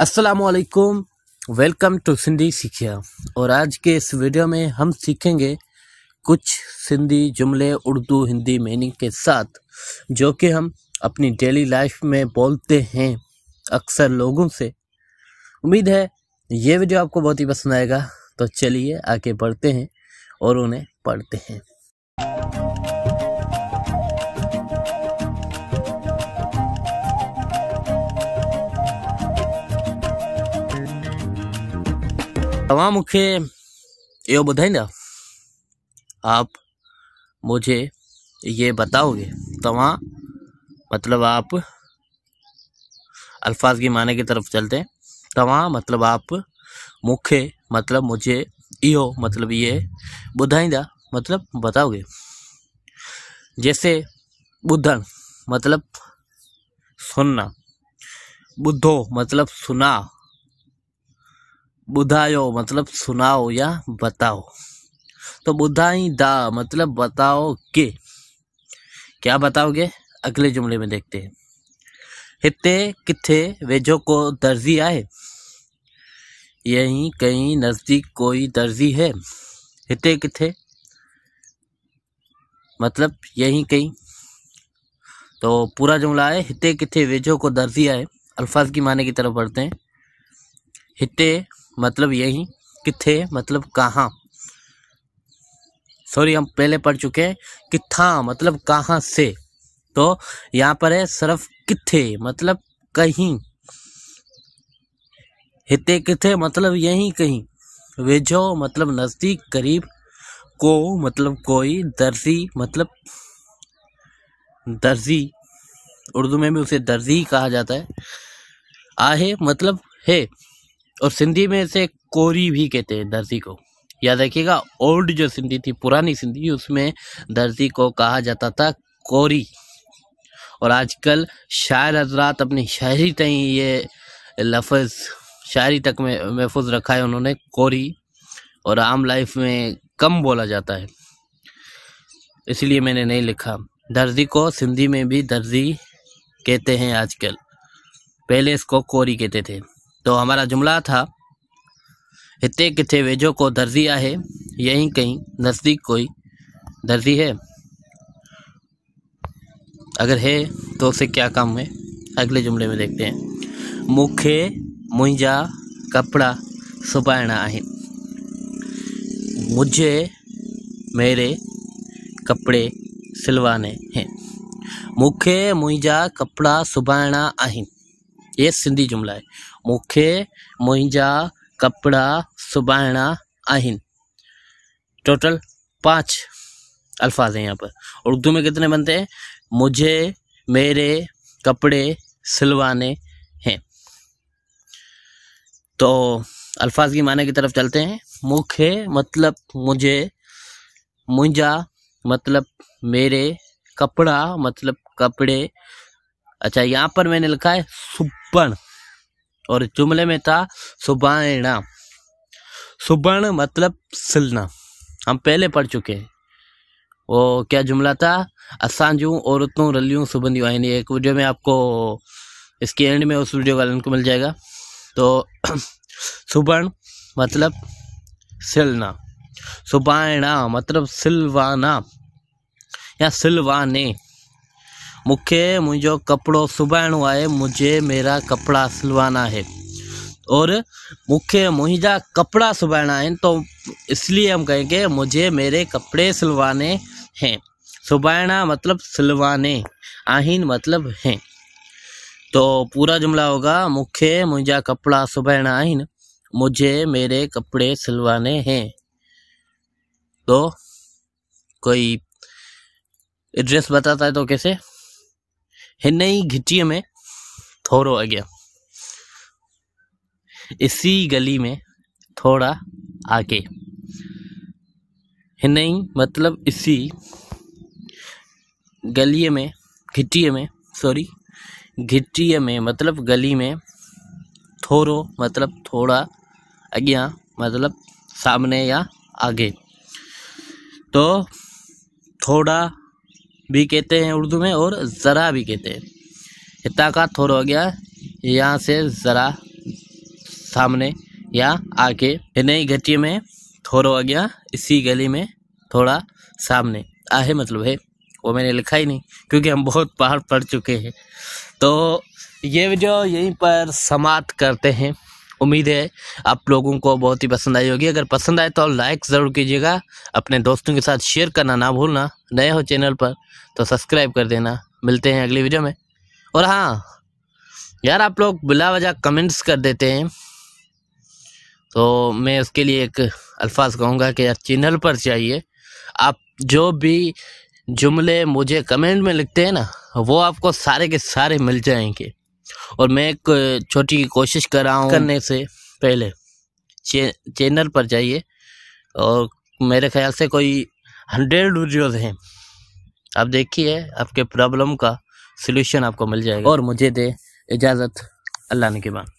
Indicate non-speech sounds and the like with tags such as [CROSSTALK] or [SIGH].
असलकुम welcome to Sindhi सीखिया और आज के इस वीडियो में हम सीखेंगे कुछ सिंधी जुमले उर्दू हिंदी मीनिंग के साथ जो कि हम अपनी डेली लाइफ में बोलते हैं अक्सर लोगों से उम्मीद है ये वीडियो आपको बहुत ही पसंद आएगा तो चलिए आगे बढ़ते हैं और उन्हें पढ़ते हैं तव्हां मूंखे यो ॿुधाईंदा आप मुझे ये बताओगे तव्हां तो मतलब आप अल्फाज की माने की तरफ चलते हैं तव्हां तो मतलब आप मुखे मतलब मुझे यो मतलब ये बुधाइंदा मतलब बताओगे जैसे बुधन मतलब सुनना बुद्धो मतलब सुना बुधायो मतलब सुनाओ या बताओ तो बुधाई दा मतलब बताओ के क्या बताओगे अगले जुमले में देखते हैं हिते किथे वेजो को दर्जी आए यहीं कहीं नज़दीक कोई दर्जी है हिते किथे मतलब यहीं कहीं तो पूरा जुमला है हिते किथे वेजो को दर्जी आए अल्फाज की माने की तरफ बढ़ते हैं हिते मतलब यही कि थे मतलब कहाँ सॉरी हम पहले पढ़ चुके हैं कि था मतलब कहाँ से तो यहाँ पर है सिर्फ किथे मतलब कहीं हिते किथे मतलब यहीं कहीं वेजो मतलब नज़दीक करीब को मतलब कोई दर्जी मतलब दर्जी उर्दू में भी उसे दर्जी कहा जाता है आहे मतलब है और सिंधी में इसे कोरी भी कहते हैं दर्जी को याद रखिएगा ओल्ड जो सिंधी थी पुरानी सिंधी उसमें दर्जी को कहा जाता था कोरी और आजकल शायर हजरात अपनी शायरी तय ये लफ्ज़ शायरी तक में महफूज रखा है उन्होंने कोरी और आम लाइफ में कम बोला जाता है इसलिए मैंने नहीं लिखा दर्जी को सिंधी में भी दर्जी कहते हैं आजकल पहले इसको कोरी कहते थे तो हमारा जुमला था इतने किथे वेझो को दर्जी है यहीं कहीं नज़दीक कोई दर्जी है अगर है तो उसे क्या काम है अगले जुमले में देखते हैं मुखे मुझा कपड़ा सुबाइणा मुझे मेरे कपड़े सिलवाने हैं मुखे मुझा कपड़ा सुबाइणा आहिनि ये सिंधी जुमला है मूंखे मुझा कपड़ा सुबाणा आहिन टोटल पांच अल्फाज हैं यहाँ पर उर्दू में कितने बनते हैं मुझे मेरे कपड़े सिलवाने हैं तो अल्फाज की माने की तरफ चलते हैं मुखे मतलब मुझे मुंजा मतलब मेरे कपड़ा मतलब कपड़े अच्छा यहाँ पर मैंने लिखा है सुब सुबण और जुमले में था सुबाणा सुबर्ण मतलब सिलना हम पहले पढ़ चुके हैं वो क्या जुमला था असां जो औरतों रलियूं सुबंदियूं एक वीडियो में आपको इसके एंड में उस वीडियो का लिंक को मिल जाएगा तो [CLEARS THROAT] सुबर्ण मतलब सिलना सुबाणा मतलब सिलवाना या सिलवाने मुख्य मुझे कपड़ो सिबाइणो है मुझे मेरा कपड़ा सिलवाना है और मुख्य मुझा कपड़ा सुबहना है तो इसलिए हम कहें कि मुझे मेरे कपड़े सिलवाने हैं सुबहना मतलब सिलवाने आहिन मतलब हैं तो पूरा जुमला होगा मुख्य मुझा कपड़ा सिबाइणा आहिन मुझे मेरे कपड़े सिलवाने हैं तो कोई एड्रेस बताता है तो कैसे ही घिटी में थोड़ो अगे इसी गली में थोड़ा आगे इन ही मतलब इसी गली में घिटी में सॉरी घिटी में मतलब गली में थोड़ो मतलब थोड़ा अगे मतलब सामने या आगे तो थोड़ा भी कहते हैं उर्दू में और ज़रा भी कहते हैं इतना का थोर हो गया यहाँ से ज़रा सामने या आके नई घटी में थोर हो गया इसी गली में थोड़ा सामने आहे मतलब है वो मैंने लिखा ही नहीं क्योंकि हम बहुत पहाड़ पढ़ चुके हैं तो ये वीडियो यहीं पर समाप्त करते हैं उम्मीद है आप लोगों को बहुत ही पसंद आई होगी अगर पसंद आए तो लाइक ज़रूर कीजिएगा अपने दोस्तों के साथ शेयर करना ना भूलना नए हो चैनल पर तो सब्सक्राइब कर देना मिलते हैं अगली वीडियो में और हाँ यार आप लोग बिला वजह कमेंट्स कर देते हैं तो मैं उसके लिए एक अल्फाज कहूँगा कि यार चैनल पर चाहिए आप जो भी जुमले मुझे कमेंट में लिखते हैं ना वो आपको सारे के सारे मिल जाएंगे और मैं एक छोटी कोशिश कर रहा हूँ करने से पहले चे, चैनल पर जाइए और मेरे ख्याल से कोई हंड्रेड वीडियोज हैं आप देखिए आपके प्रॉब्लम का सलूशन आपको मिल जाएगा और मुझे दे इजाज़त अल्लाह ने के बाद